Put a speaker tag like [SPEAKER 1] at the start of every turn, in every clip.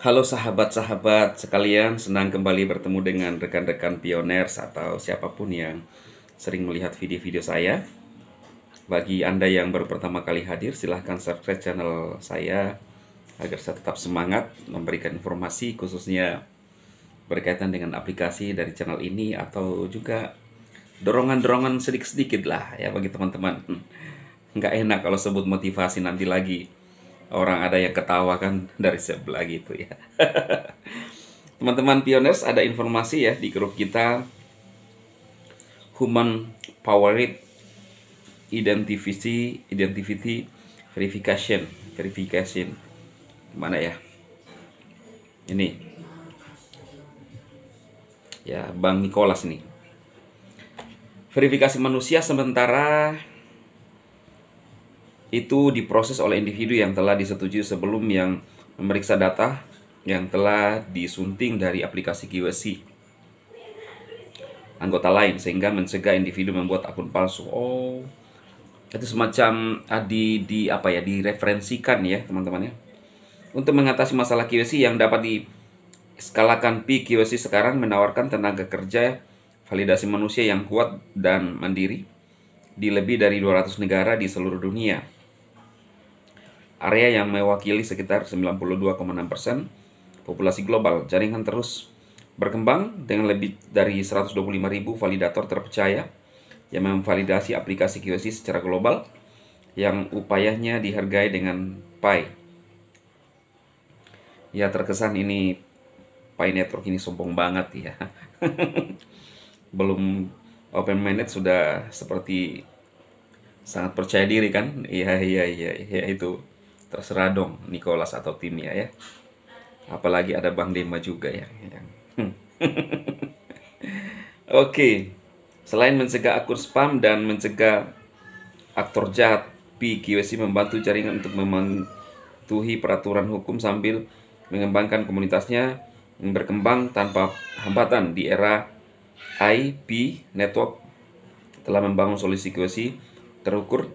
[SPEAKER 1] Halo sahabat-sahabat sekalian, senang kembali bertemu dengan rekan-rekan pioners atau siapapun yang sering melihat video-video saya. Bagi Anda yang baru pertama kali hadir, silahkan subscribe channel saya agar saya tetap semangat memberikan informasi khususnya berkaitan dengan aplikasi dari channel ini atau juga dorongan-dorongan sedikit-sedikit lah ya bagi teman-teman. Nggak enak kalau sebut motivasi nanti lagi orang ada yang ketawa kan dari sebelah gitu ya. Teman-teman pioners ada informasi ya di grup kita Human Power Rate Identity Identity Verification Verification mana ya? Ini ya Bang Nicholas nih. Verifikasi manusia sementara itu diproses oleh individu yang telah disetujui sebelum yang memeriksa data yang telah disunting dari aplikasi KYC anggota lain sehingga mencegah individu membuat akun palsu. Oh, itu semacam ah, di di apa ya direferensikan ya teman-teman ya untuk mengatasi masalah QC yang dapat di skalakan PQC sekarang menawarkan tenaga kerja validasi manusia yang kuat dan mandiri di lebih dari 200 negara di seluruh dunia area yang mewakili sekitar 92,6% populasi global. Jaringan terus berkembang dengan lebih dari 125.000 validator terpercaya yang memvalidasi aplikasi QoS secara global yang upayanya dihargai dengan Pi. Ya terkesan ini Pi Network ini sombong banget ya. Belum open minded sudah seperti sangat percaya diri kan? Iya iya iya ya itu terserah dong Nicholas atau timnya ya apalagi ada Bang Dema juga ya oke okay. selain mencegah akun spam dan mencegah aktor jahat PQSI membantu jaringan untuk mematuhi peraturan hukum sambil mengembangkan komunitasnya yang berkembang tanpa hambatan di era IP network telah membangun solusi QSI terukur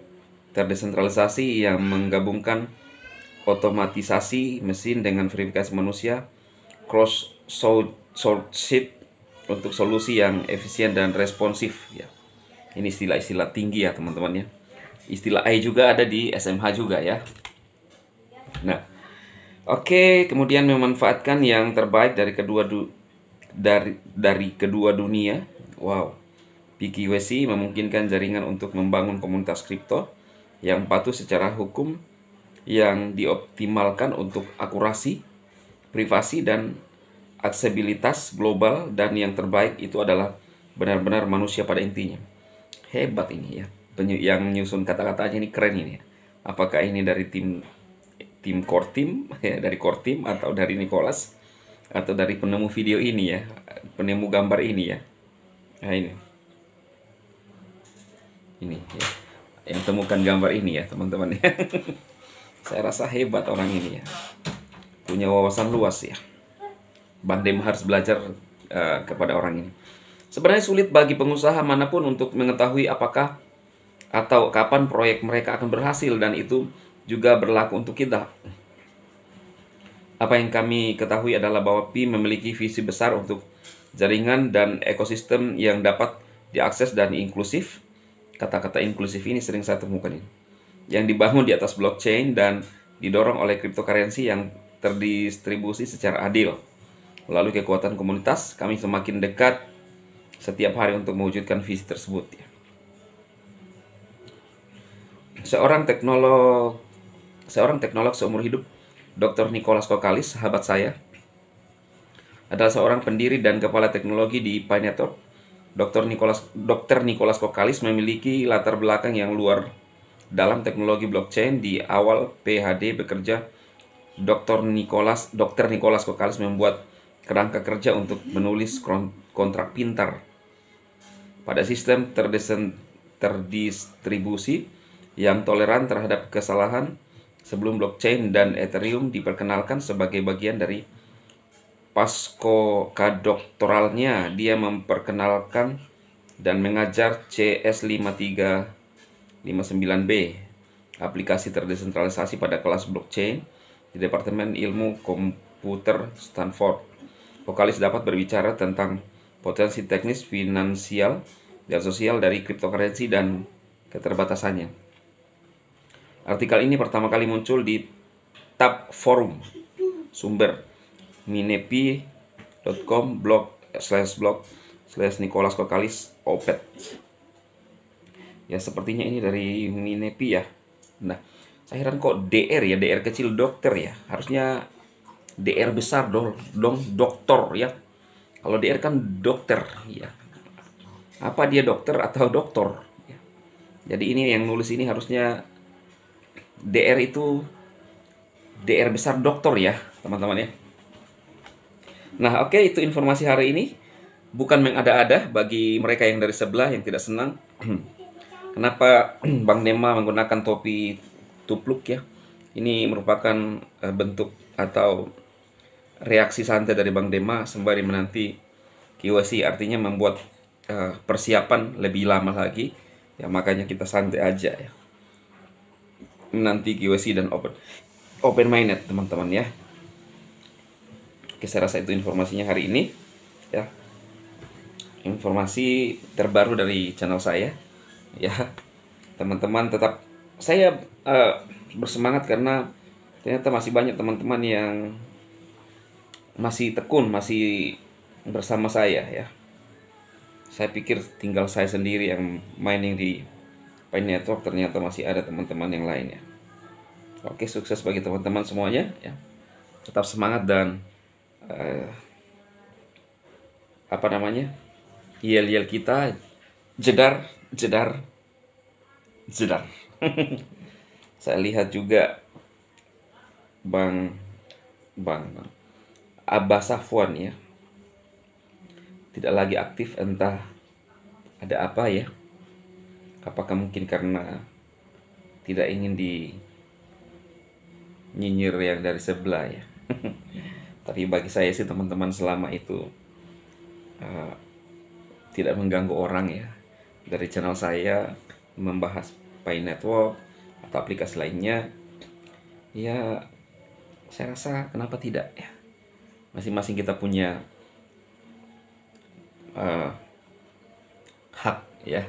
[SPEAKER 1] terdesentralisasi yang menggabungkan otomatisasi mesin dengan verifikasi manusia, cross ship untuk solusi yang efisien dan responsif ya. Ini istilah-istilah tinggi ya teman-teman ya. Istilah AI juga ada di SMH juga ya. Nah, oke, okay, kemudian memanfaatkan yang terbaik dari kedua du dari dari kedua dunia. Wow. PQC memungkinkan jaringan untuk membangun komunitas kripto yang patuh secara hukum yang dioptimalkan untuk akurasi, privasi, dan aksesibilitas global dan yang terbaik itu adalah benar-benar manusia pada intinya. Hebat ini ya, yang menyusun kata kata aja ini keren ini ya. Apakah ini dari tim tim core team ya dari core team atau dari Nicholas atau dari penemu video ini ya penemu gambar ini ya nah ini ini ya yang temukan gambar ini ya teman-teman ya Saya rasa hebat orang ini ya. Punya wawasan luas ya. Bandem harus belajar uh, kepada orang ini. Sebenarnya sulit bagi pengusaha manapun untuk mengetahui apakah atau kapan proyek mereka akan berhasil dan itu juga berlaku untuk kita. Apa yang kami ketahui adalah bahwa Pi memiliki visi besar untuk jaringan dan ekosistem yang dapat diakses dan inklusif. Kata-kata inklusif ini sering saya temukan ini yang dibangun di atas blockchain dan didorong oleh cryptocurrency yang terdistribusi secara adil. Melalui kekuatan komunitas, kami semakin dekat setiap hari untuk mewujudkan visi tersebut. Ya. Seorang teknolog, seorang teknolog seumur hidup, Dr. Nicholas Kokalis, sahabat saya, adalah seorang pendiri dan kepala teknologi di Pioneer. Dr. Nicholas Dr. Nicholas Kokalis memiliki latar belakang yang luar dalam teknologi blockchain di awal PhD bekerja Dr. Nicholas Dr. Nicholas Kokalis membuat kerangka kerja untuk menulis kontrak pintar pada sistem terdesen, terdistribusi yang toleran terhadap kesalahan sebelum blockchain dan Ethereum diperkenalkan sebagai bagian dari pasco kadoktoralnya dia memperkenalkan dan mengajar CS53 59B aplikasi terdesentralisasi pada kelas blockchain di Departemen Ilmu Komputer Stanford. Vokalis dapat berbicara tentang potensi teknis, finansial, dan sosial dari cryptocurrency dan keterbatasannya. Artikel ini pertama kali muncul di Tab Forum. Sumber minepi.com blog slash blog slash Nicholas Kokalis Opet ya sepertinya ini dari Minepi ya nah saya heran kok DR ya DR kecil dokter ya harusnya DR besar dong dong dokter ya kalau DR kan dokter ya apa dia dokter atau doktor ya. jadi ini yang nulis ini harusnya DR itu DR besar dokter ya teman-teman ya nah oke okay, itu informasi hari ini bukan mengada-ada bagi mereka yang dari sebelah yang tidak senang Kenapa Bang Dema menggunakan topi tupluk ya? Ini merupakan uh, bentuk atau reaksi santai dari Bang Dema sembari menanti KYC artinya membuat uh, persiapan lebih lama lagi ya makanya kita santai aja ya menanti KYC dan open open minded teman-teman ya Oke saya rasa itu informasinya hari ini ya informasi terbaru dari channel saya ya teman-teman tetap saya uh, bersemangat karena ternyata masih banyak teman-teman yang masih tekun masih bersama saya ya saya pikir tinggal saya sendiri yang mining di Pine Network ternyata masih ada teman-teman yang lainnya oke sukses bagi teman-teman semuanya ya tetap semangat dan uh, apa namanya yel-yel kita jedar jedar jedar saya lihat juga bang bang, Abah Safwan ya tidak lagi aktif entah ada apa ya apakah mungkin karena tidak ingin di nyinyir yang dari sebelah ya tapi bagi saya sih teman-teman selama itu uh, tidak mengganggu orang ya dari channel saya membahas Pay Network atau aplikasi lainnya ya saya rasa kenapa tidak ya masing-masing kita punya uh, hak ya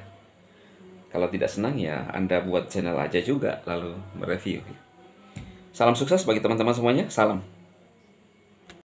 [SPEAKER 1] kalau tidak senang ya Anda buat channel aja juga lalu mereview salam sukses bagi teman-teman semuanya salam